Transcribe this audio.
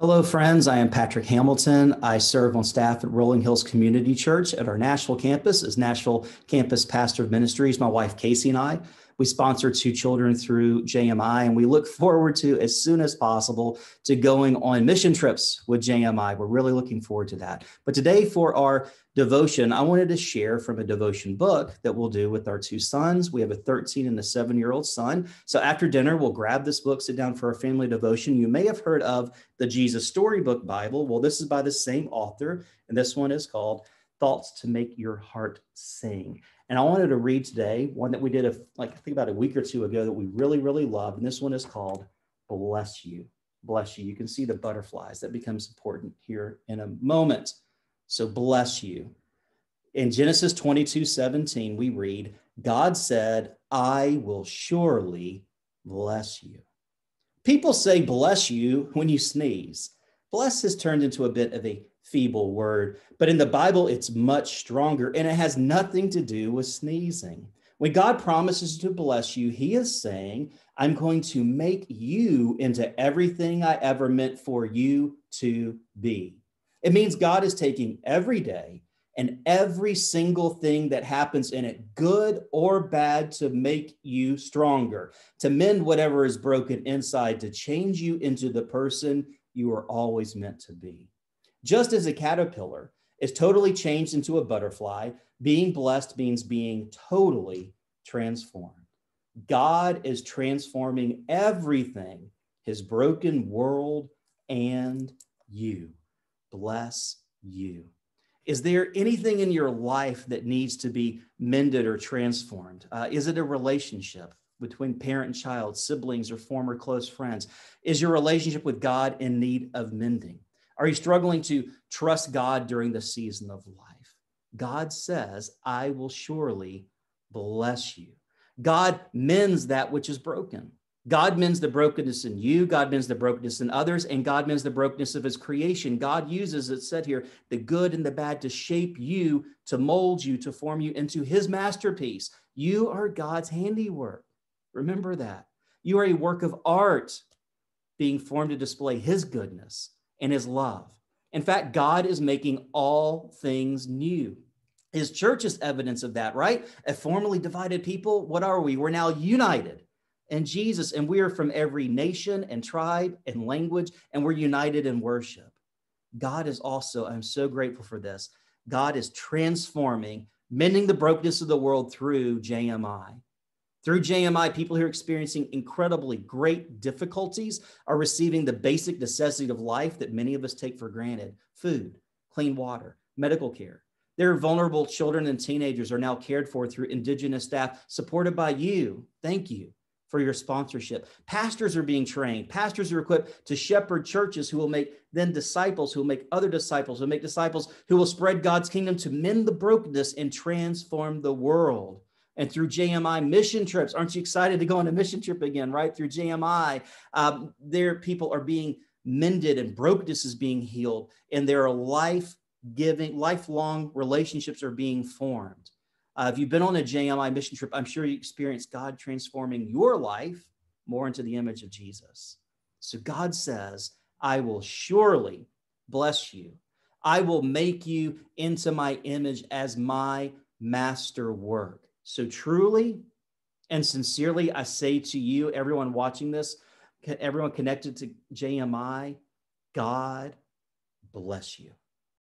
Hello, friends. I am Patrick Hamilton. I serve on staff at Rolling Hills Community Church at our Nashville campus as Nashville Campus Pastor of Ministries. My wife, Casey, and I we sponsor two children through JMI, and we look forward to as soon as possible to going on mission trips with JMI. We're really looking forward to that. But today, for our devotion, I wanted to share from a devotion book that we'll do with our two sons. We have a 13 and a seven year old son. So after dinner, we'll grab this book, sit down for a family devotion. You may have heard of the Jesus Storybook Bible. Well, this is by the same author, and this one is called thoughts to make your heart sing. And I wanted to read today one that we did a, like I think about a week or two ago that we really, really loved. And this one is called Bless You. Bless you. You can see the butterflies. That becomes important here in a moment. So bless you. In Genesis 22, 17, we read, God said, I will surely bless you. People say bless you when you sneeze. Bless has turned into a bit of a feeble word, but in the Bible, it's much stronger and it has nothing to do with sneezing. When God promises to bless you, He is saying, I'm going to make you into everything I ever meant for you to be. It means God is taking every day and every single thing that happens in it, good or bad, to make you stronger, to mend whatever is broken inside, to change you into the person you are always meant to be just as a caterpillar is totally changed into a butterfly, being blessed means being totally transformed. God is transforming everything, his broken world and you. Bless you. Is there anything in your life that needs to be mended or transformed? Uh, is it a relationship between parent and child, siblings, or former close friends? Is your relationship with God in need of mending? Are you struggling to trust God during the season of life? God says, I will surely bless you. God mends that which is broken. God mends the brokenness in you. God mends the brokenness in others, and God mends the brokenness of his creation. God uses, it said here, the good and the bad to shape you, to mold you, to form you into his masterpiece. You are God's handiwork. Remember that. You are a work of art being formed to display his goodness and his love. In fact, God is making all things new. His church is evidence of that, right? A formerly divided people, what are we? We're now united in Jesus, and we are from every nation and tribe and language, and we're united in worship. God is also, I'm so grateful for this. God is transforming, mending the brokenness of the world through JMI. Through JMI, people who are experiencing incredibly great difficulties are receiving the basic necessity of life that many of us take for granted food, clean water, medical care. Their vulnerable children and teenagers are now cared for through Indigenous staff supported by you. Thank you for your sponsorship. Pastors are being trained. Pastors are equipped to shepherd churches who will make then disciples, who will make other disciples, who will make disciples, who will spread God's kingdom to mend the brokenness and transform the world and through JMI mission trips. Aren't you excited to go on a mission trip again, right? Through JMI, um, there people are being mended and brokenness is being healed, and there are life giving, lifelong relationships are being formed. Uh, if you've been on a JMI mission trip, I'm sure you experienced God transforming your life more into the image of Jesus. So God says, I will surely bless you. I will make you into my image as my master work. So truly and sincerely, I say to you, everyone watching this, everyone connected to JMI, God bless you.